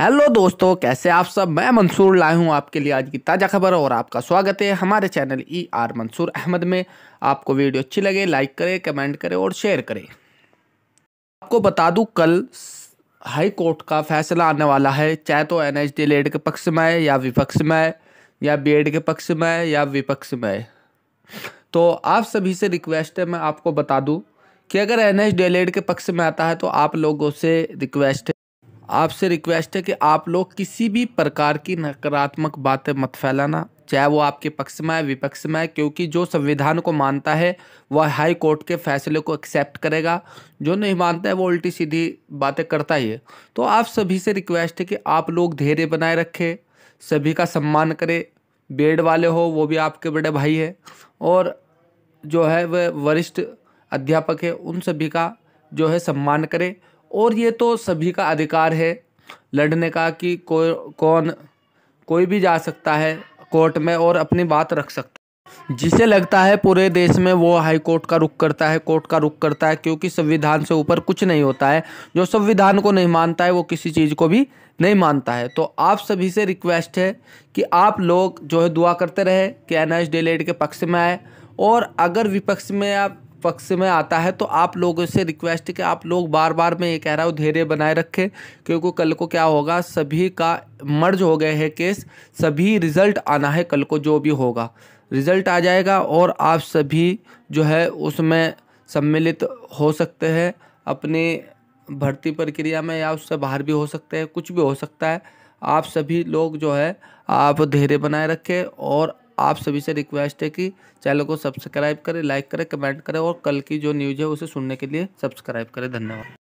hello दोस्तों कैसे आप सब मैं मंसूर लाए हूँ आपके लिए आज की ताज़ा खबर और आपका स्वागत है हमारे channel E e R Mansoor Ahmad में आपको वीडियो अच्छी लगे लाइक करें कमेंट करें और शेयर करें आपको बता दूँ कल हाई कोर्ट का फैसला आने वाला है चाहे तो एन एच डी लेड के पक्ष में है या विपक्ष में है या बी एड के पक्ष में है या विपक्ष में है तो आप सभी से रिक्वेस्ट है मैं आपको बता दूँ कि अगर एन एच डी एल एड के पक्ष में आता है तो आप लोगों से रिक्वेस्ट है आपसे रिक्वेस्ट है कि आप लोग किसी भी प्रकार की नकारात्मक बातें मत फैलाना चाहे वो आपके पक्ष में है विपक्ष में है क्योंकि जो संविधान को मानता है वह हाई कोर्ट के फैसले को एक्सेप्ट करेगा जो नहीं मानता है वो उल्टी सीधी बातें करता ही है तो आप सभी से रिक्वेस्ट है कि आप लोग धैर्य बनाए रखें सभी का सम्मान करें बेड वाले हो वो भी आपके बड़े भाई है और जो है वह वरिष्ठ अध्यापक है उन सभी का जो है सम्मान करें और ये तो सभी का अधिकार है लड़ने का कि को, कौन कोई भी जा सकता है कोर्ट में और अपनी बात रख सकता है जिसे लगता है पूरे देश में वो हाई कोर्ट का रुख करता है कोर्ट का रुख करता है क्योंकि संविधान से ऊपर कुछ नहीं होता है जो संविधान को नहीं मानता है वो किसी चीज़ को भी नहीं मानता है तो आप सभी से रिक्वेस्ट है कि आप लोग जो है दुआ करते रहे कि एन एच के पक्ष में आए और अगर विपक्ष में आप पक्ष में आता है तो आप लोगों से रिक्वेस्ट कि आप लोग बार बार मैं ये कह रहा हूँ धैर्य बनाए रखें क्योंकि कल को क्या होगा सभी का मर्ज हो गए है केस सभी रिज़ल्ट आना है कल को जो भी होगा रिज़ल्ट आ जाएगा और आप सभी जो है उसमें सम्मिलित हो सकते हैं अपनी भर्ती प्रक्रिया में या उससे बाहर भी हो सकते हैं कुछ भी हो सकता है आप सभी लोग जो है आप धैर्य बनाए रखें और आप सभी से रिक्वेस्ट है कि चैनल को सब्सक्राइब करें लाइक करें कमेंट करें और कल की जो न्यूज़ है उसे सुनने के लिए सब्सक्राइब करें धन्यवाद